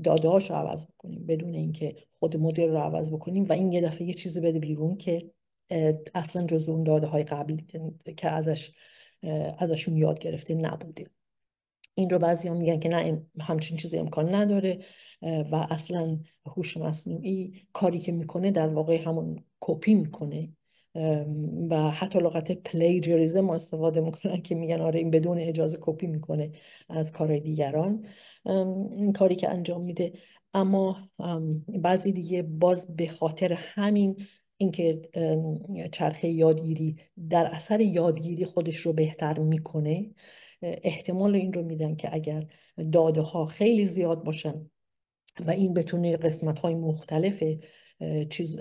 داداش رو عوض بکنیم بدون اینکه خود مدل رو عوض بکنیم و این یه دفعه یه چیزی بده بیرون که اصلا جز اون داده های قبلی که ازش ازشون یاد گرفته نبوده این رو بعضی هم میگن که نه همچین چیزی امکان نداره و اصلا هوش مصنوعی کاری که میکنه در واقع همون کپی میکنه و حتی لغت پلیجریزم استفاده میکنن که میگن آره این بدون اجازه کپی میکنه از کار دیگران کاری که انجام میده اما بعضی دیگه باز به خاطر همین اینکه چرخه یادگیری در اثر یادگیری خودش رو بهتر میکنه احتمال این رو میدن که اگر داده ها خیلی زیاد باشن و این بتونه قسمت های مختلف چیز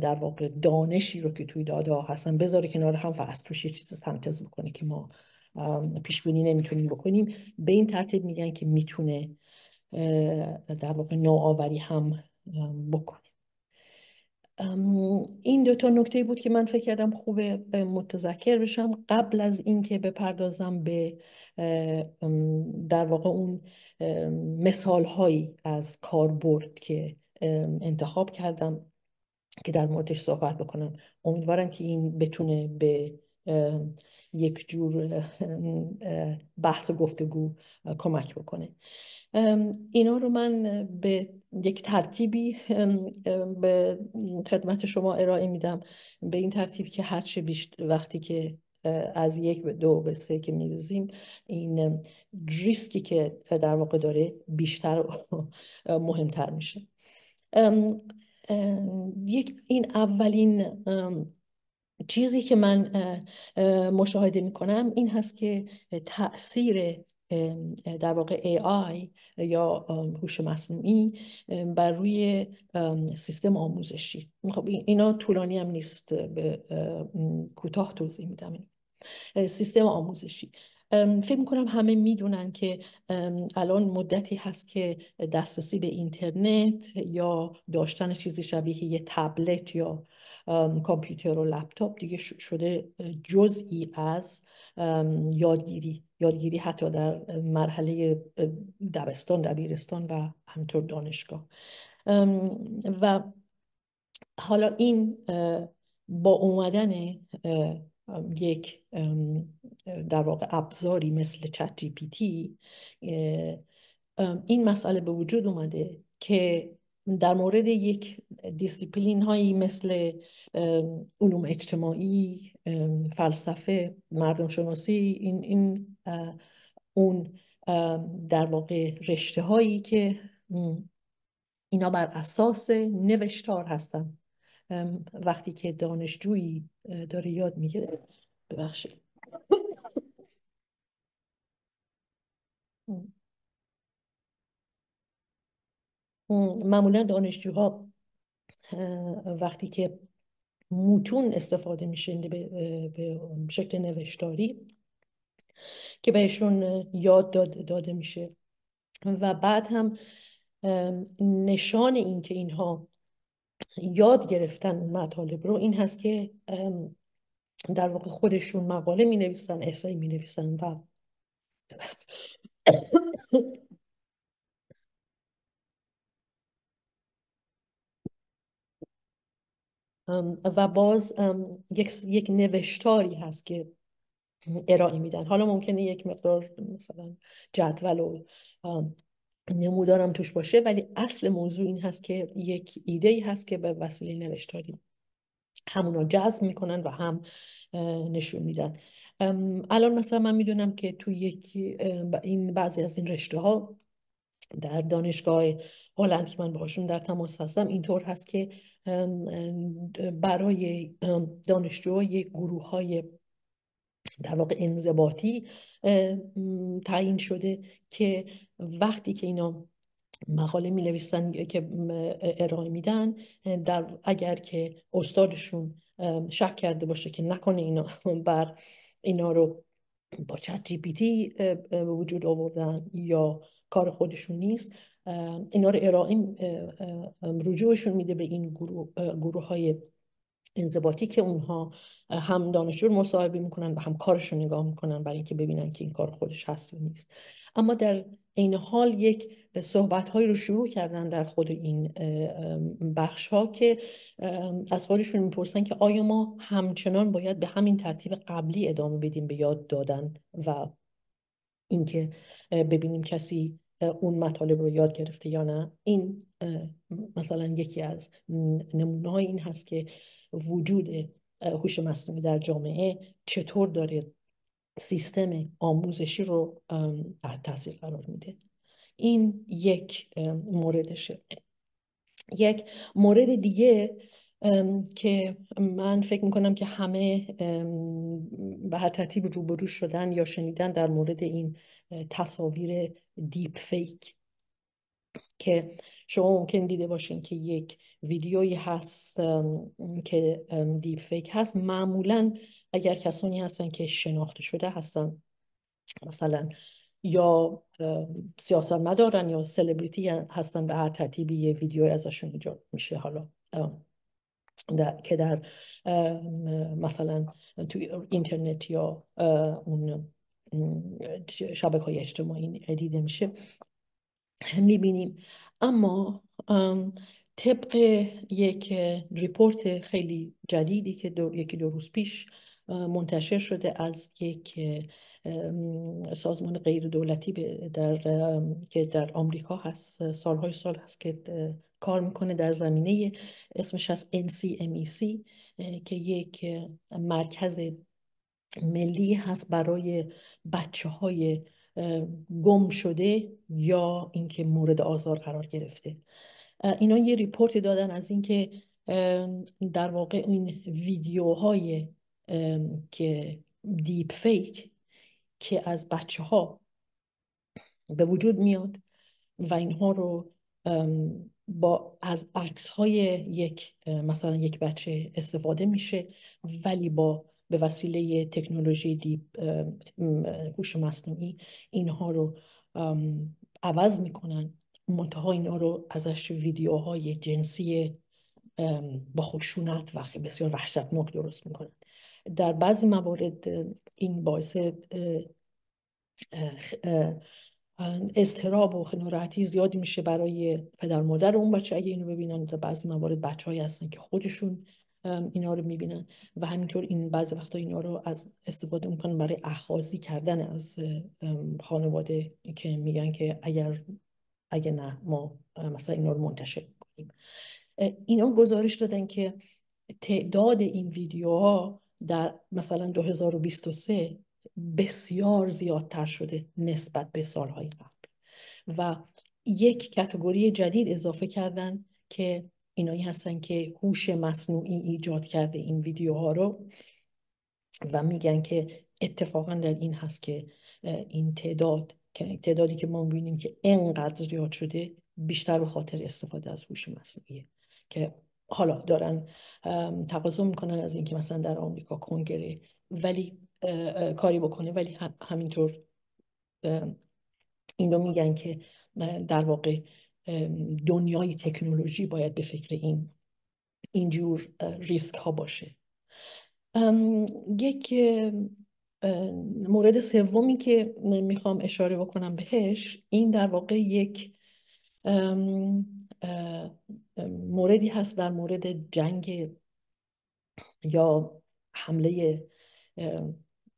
در واقع دانشی رو که توی داده هستن بذاره کنار هم و از توش یه چیز سنتز بکنه که ما پیش بینی نمیتونیم بکنیم به این ترتیب میگن که میتونه در واقع نوآوری هم بکنه این دو تا نکته بود که من فکر کردم خوبه متذکر بشم قبل از اینکه بپردازم به در واقع اون مثال هایی از کاربرد که انتخاب کردم که در موردش صحبت بکنم امیدوارم که این بتونه به یک جور بحث و گفتگو کمک بکنه اینا رو من به یک ترتیبی به خدمت شما ارائه میدم به این ترتیب که هرچه بیشتر وقتی که از یک به دو به سه که میرزیم این ریسکی که در واقع داره بیشتر (laughs) مهمتر میشه یک این اولین چیزی که من مشاهده میکنم این هست که تاثیر در واقع AI یا هوش مصنوعی بر روی سیستم آموزشی خب اینا طولانی هم نیست به کوتاه توضیح میدم سیستم آموزشی فکر میکنم همه میدونن که الان مدتی هست که دسترسی به اینترنت یا داشتن چیزی شبیه یه تبلت یا کامپیوتر و لپتاپ دیگه شده جزئی از یادگیری یادگیری حتی در مرحله دبستان دبیرستان و همطور دانشگاه و حالا این با اومدن یک در واقع ابزاری مثل چت جی پی تی این مسئله به وجود اومده که در مورد یک دیسیپلین هایی مثل علوم اجتماعی فلسفه مردم شناسی این, این اون در واقع رشته هایی که اینا بر اساس نوشتار هستن وقتی که دانشجویی داره یاد میگیره ببخشید معمولا دانشجوها وقتی که موتون استفاده میشه به،, شکل نوشتاری که بهشون یاد داده میشه و بعد هم نشان این که اینها یاد گرفتن مطالب رو این هست که در واقع خودشون مقاله می نویسن احسایی می نویسن و و باز یک, یک نوشتاری هست که ارائه میدن حالا ممکنه یک مقدار مثلا جدول و نمودارم توش باشه ولی اصل موضوع این هست که یک ایده ای هست که به وسیله نوشتاری همونا جذب میکنن و هم نشون میدن الان مثلا من میدونم که تو یکی این بعضی از این رشته ها در دانشگاه هلند که من باهاشون در تماس هستم اینطور هست که برای دانشجوهای گروه های در واقع انضباطی تعیین شده که وقتی که اینا مقاله می که ارائه میدن در اگر که استادشون شک کرده باشه که نکنه اینا بر اینا رو با چت جی پی تی به وجود آوردن یا کار خودشون نیست اینا رو ارائه رجوعشون میده به این گروه, گروه های انضباطی که اونها هم دانشجو مصاحبه میکنن و هم کارشون نگاه میکنن برای اینکه ببینن که این کار خودش هست و نیست اما در این حال یک صحبت هایی رو شروع کردن در خود این بخش ها که از خودشون میپرسن که آیا ما همچنان باید به همین ترتیب قبلی ادامه بدیم به یاد دادن و اینکه ببینیم کسی اون مطالب رو یاد گرفته یا نه این مثلا یکی از نمونه این هست که وجود هوش مصنوعی در جامعه چطور داره سیستم آموزشی رو تحت تاثیر قرار میده این یک موردشه یک مورد دیگه که من فکر میکنم که همه به هر ترتیب روبرو شدن یا شنیدن در مورد این تصاویر دیپ فیک که شما ممکن دیده باشین که یک ویدیویی هست که دیپ فیک هست معمولا اگر کسانی هستن که شناخته شده هستن مثلا یا سیاست مدارن یا سلبریتی هستن به هر ترتیبی یه ویدیو ازشون ایجاد میشه حالا در، که در مثلا تو اینترنت یا اون شبکه های اجتماعی دیده میشه میبینیم اما طبق یک ریپورت خیلی جدیدی که یکی دو روز پیش منتشر شده از یک سازمان غیر دولتی در که در آمریکا هست سالهای سال هست که کار میکنه در زمینه اسمش از NCMEC e که یک مرکز ملی هست برای بچه های گم شده یا اینکه مورد آزار قرار گرفته اینا یه ریپورتی دادن از اینکه در واقع این ویدیوهای که دیپ فیک که از بچه ها به وجود میاد و اینها رو با از عکس های یک مثلا یک بچه استفاده میشه ولی با به وسیله تکنولوژی دیپ هوش مصنوعی اینها رو عوض میکنن منتها اینا رو ازش ویدیوهای جنسی با خشونت و بسیار وحشتناک درست میکنن در بعضی موارد این باعث استراب و ناراحتی زیادی میشه برای پدر مادر اون بچه اگه اینو ببینن در بعضی موارد بچههایی هستن که خودشون اینا رو میبینن و همینطور این بعضی وقتا اینا رو از استفاده میکنن برای اخازی کردن از خانواده که میگن که اگر اگه نه ما مثلا اینا رو منتشر کنیم اینا گزارش دادن که تعداد این ویدیوها در مثلا 2023 بسیار زیادتر شده نسبت به سالهای قبل و یک کتگوری جدید اضافه کردن که اینایی هستن که هوش مصنوعی ایجاد کرده این ویدیوها رو و میگن که اتفاقا در این هست که این تعداد که تعدادی که ما میبینیم که انقدر زیاد شده بیشتر به خاطر استفاده از هوش مصنوعیه که حالا دارن تقاضا میکنن از اینکه مثلا در آمریکا کنگره ولی کاری بکنه ولی همینطور این رو میگن که در واقع دنیای تکنولوژی باید به فکر این اینجور ریسک ها باشه یک مورد سومی که میخوام اشاره بکنم بهش این در واقع یک موردی هست در مورد جنگ یا حمله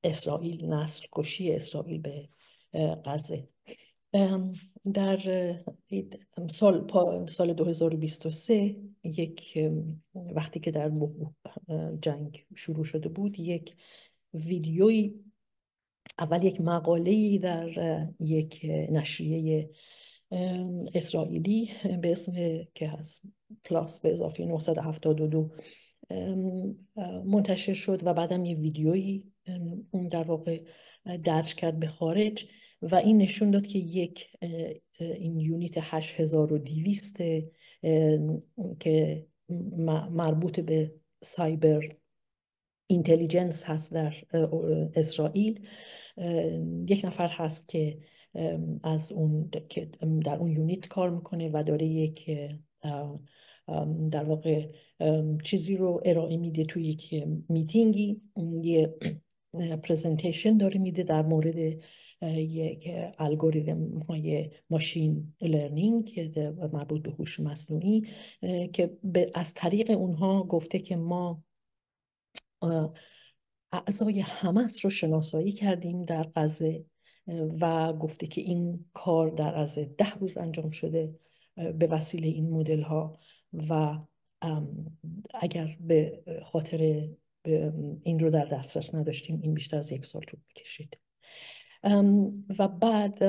اسرائیل نسل کشی اسرائیل به غزه در سال, سال 2023 یک وقتی که در جنگ شروع شده بود یک ویدیویی اول یک مقاله در یک نشریه اسرائیلی به اسم که هست پلاس به اضافه 972 منتشر شد و بعدم یه ویدیویی اون در واقع درج کرد به خارج و این نشون داد که یک این یونیت 8200 که مربوط به سایبر اینتلیجنس هست در اسرائیل یک نفر هست که از اون که در اون یونیت کار میکنه و داره یک در واقع چیزی رو ارائه میده توی یک میتینگی یه پریزنتیشن داره میده در مورد یک الگوریتم های ماشین لرنینگ که مربوط به هوش مصنوعی که از طریق اونها گفته که ما اعضای همس رو شناسایی کردیم در فاز و گفته که این کار در از ده روز انجام شده به وسیله این مدل ها و اگر به خاطر این رو در دسترس نداشتیم این بیشتر از یک سال طول میکشید و بعد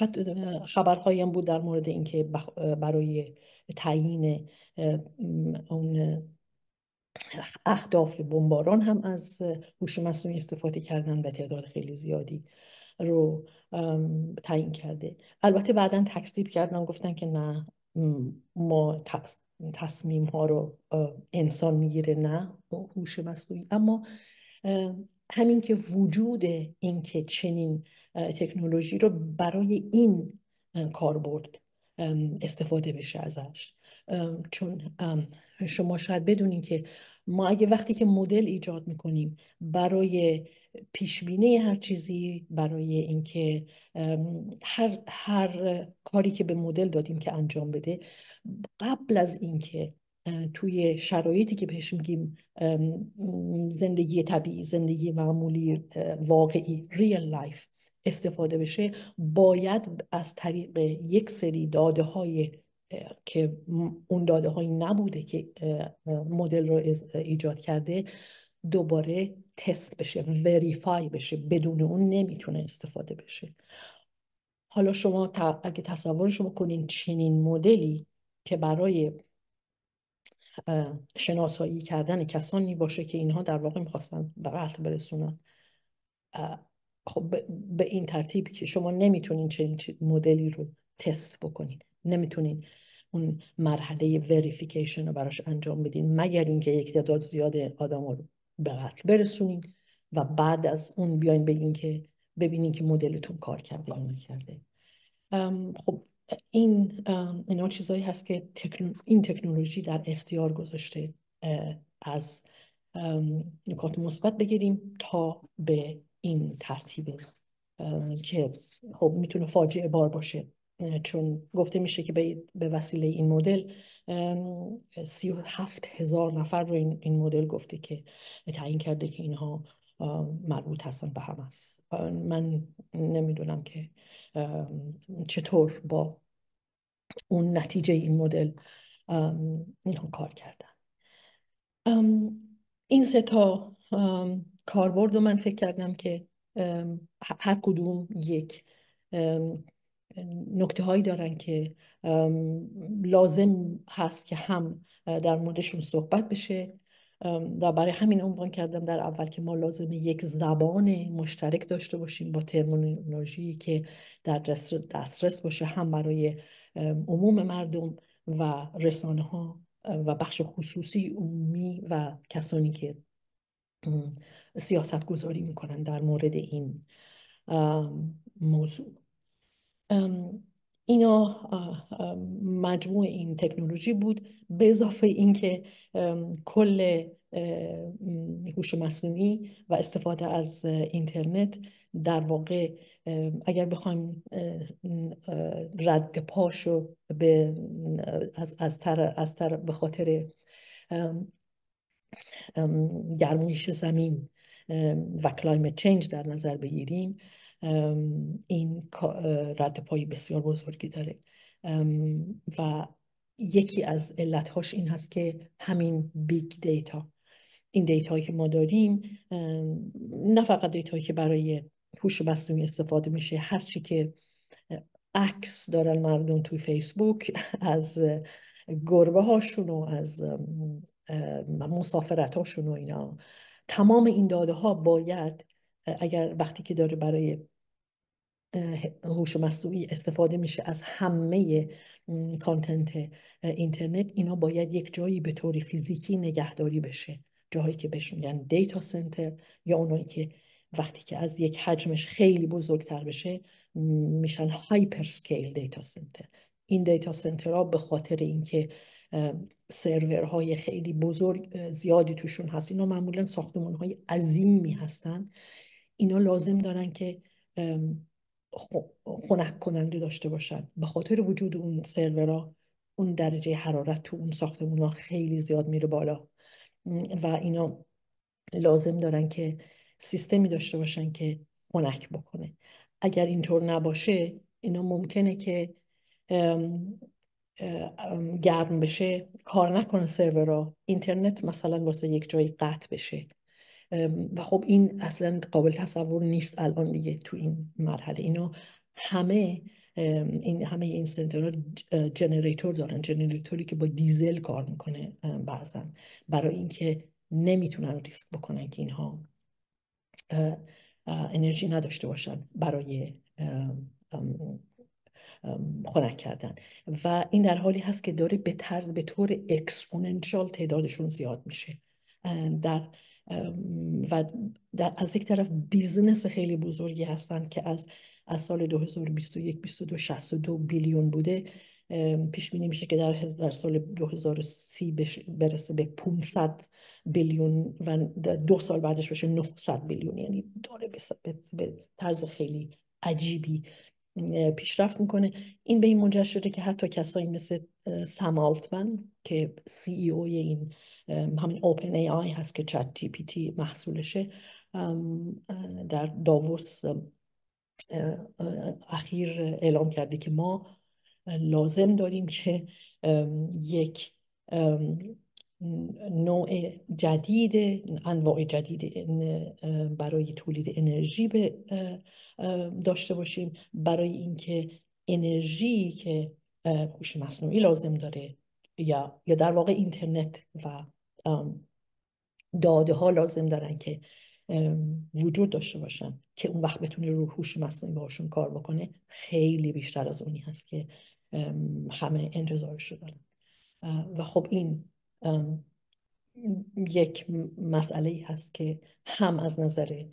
حتی هم بود در مورد اینکه برای تعیین اون اهداف بمباران هم از هوش مصنوعی استفاده کردن و تعداد خیلی زیادی رو تعیین کرده البته بعدا تکذیب کردن گفتن که نه ما تصمیم ها رو انسان میگیره نه هوش مصنوعی اما همین که وجود این که چنین تکنولوژی رو برای این کاربرد استفاده بشه ازش چون شما شاید بدونین که ما اگه وقتی که مدل ایجاد میکنیم برای پیشبینه هر چیزی برای اینکه هر هر کاری که به مدل دادیم که انجام بده قبل از اینکه توی شرایطی که بهش میگیم زندگی طبیعی زندگی معمولی واقعی ریل لایف استفاده بشه باید از طریق یک سری داده های که اون داده هایی نبوده که مدل رو ایجاد کرده دوباره تست بشه وریفای بشه بدون اون نمیتونه استفاده بشه حالا شما اگه تصور شما کنین چنین مدلی که برای شناسایی کردن کسانی باشه که اینها در واقع میخواستن به قتل برسونن خب به این ترتیب که شما نمیتونین چنین مدلی رو تست بکنین نمیتونین اون مرحله وریفیکیشن رو براش انجام بدین مگر اینکه یک تعداد زیاد آدم رو به قتل برسونین و بعد از اون بیاین بگین که ببینین که مدلتون کار کرده یا نکرده خب این اینا چیزهایی هست که این تکنولوژی در اختیار گذاشته از نکات مثبت بگیریم تا به این ترتیب که خب میتونه فاجعه بار باشه چون گفته میشه که به وسیله این مدل سی هفت هزار نفر رو این, این مدل گفته که تعیین کرده که اینها مربوط هستن به هم است من نمیدونم که چطور با اون نتیجه این مدل اینها کار کردن این سه تا کاربرد رو من فکر کردم که هر کدوم یک نکته هایی دارن که لازم هست که هم در موردشون صحبت بشه و برای همین عنوان کردم در اول که ما لازم یک زبان مشترک داشته باشیم با ترمینولوژی که در دسترس باشه هم برای عموم مردم و رسانه ها و بخش خصوصی عمومی و کسانی که سیاست گذاری میکنن در مورد این موضوع اینا مجموع این تکنولوژی بود به اضافه اینکه کل هوش مصنوعی و استفاده از اینترنت در واقع اگر بخوایم رد پاشو به از از از تر به خاطر گرمایش زمین و کلایمت چینج در نظر بگیریم این رد پایی بسیار بزرگی داره و یکی از علتهاش این هست که همین بیگ دیتا این دیتایی که ما داریم نه فقط دیتایی که برای هوش مصنوعی استفاده میشه هرچی که عکس دارن مردم توی فیسبوک از گربه هاشون و از مسافرت هاشون و اینا تمام این داده ها باید اگر وقتی که داره برای هوش مصنوعی استفاده میشه از همه کانتنت اینترنت اینا باید یک جایی به طور فیزیکی نگهداری بشه جاهایی که بهش میگن دیتا سنتر یا اونایی که وقتی که از یک حجمش خیلی بزرگتر بشه میشن هایپر سکیل دیتا سنتر این دیتا سنترها به خاطر اینکه سرورهای خیلی بزرگ زیادی توشون هست اینا معمولا ساختمان های عظیمی هستند. اینا لازم دارن که خنک کننده داشته باشن به خاطر وجود اون سرورا اون درجه حرارت تو اون ساختمون ها خیلی زیاد میره بالا و اینا لازم دارن که سیستمی داشته باشن که خنک بکنه اگر اینطور نباشه اینا ممکنه که گرم بشه کار نکنه سرورا اینترنت مثلا واسه یک جایی قطع بشه و خب این اصلا قابل تصور نیست الان دیگه تو این مرحله اینا همه این همه این سنترها جنریتور دارن جنریتوری که با دیزل کار میکنه بعضا برای اینکه نمیتونن ریسک بکنن که اینها انرژی نداشته باشن برای خنک کردن و این در حالی هست که داره به, به طور اکسپوننشال تعدادشون زیاد میشه در و از یک طرف بیزنس خیلی بزرگی هستند که از از سال 2021 22 62 بیلیون بوده پیش بینی میشه که در در سال 2030 برسه به 500 بیلیون و دو سال بعدش بشه 900 بیلیون یعنی داره به طرز خیلی عجیبی پیشرفت میکنه این به این منجر شده که حتی کسایی مثل سم آلتمن که سی ای اوی این همین اوپن ای آی هست که چت جی محصولشه در داووس اخیر اعلام کرده که ما لازم داریم که یک نوع جدید انواع جدید برای تولید انرژی داشته باشیم برای اینکه انرژی که هوش مصنوعی لازم داره یا یا در واقع اینترنت و داده ها لازم دارن که وجود داشته باشن که اون وقت بتونه روح هوش مصنوعی باشون کار بکنه خیلی بیشتر از اونی هست که همه انتظارش رو دارن و خب این یک مسئله هست که هم از نظر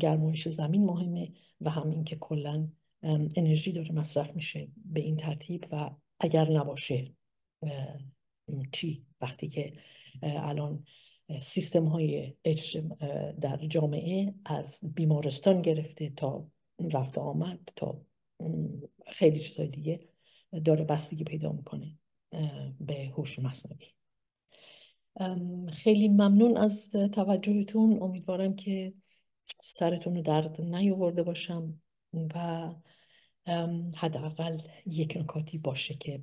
گرمایش زمین مهمه و هم اینکه کلا انرژی داره مصرف میشه به این ترتیب و اگر نباشه چی وقتی که الان سیستم های در جامعه از بیمارستان گرفته تا رفت آمد تا خیلی چیزای دیگه داره بستگی پیدا میکنه به هوش مصنوعی خیلی ممنون از توجهتون امیدوارم که سرتون رو درد نیاورده باشم و حداقل یک نکاتی باشه که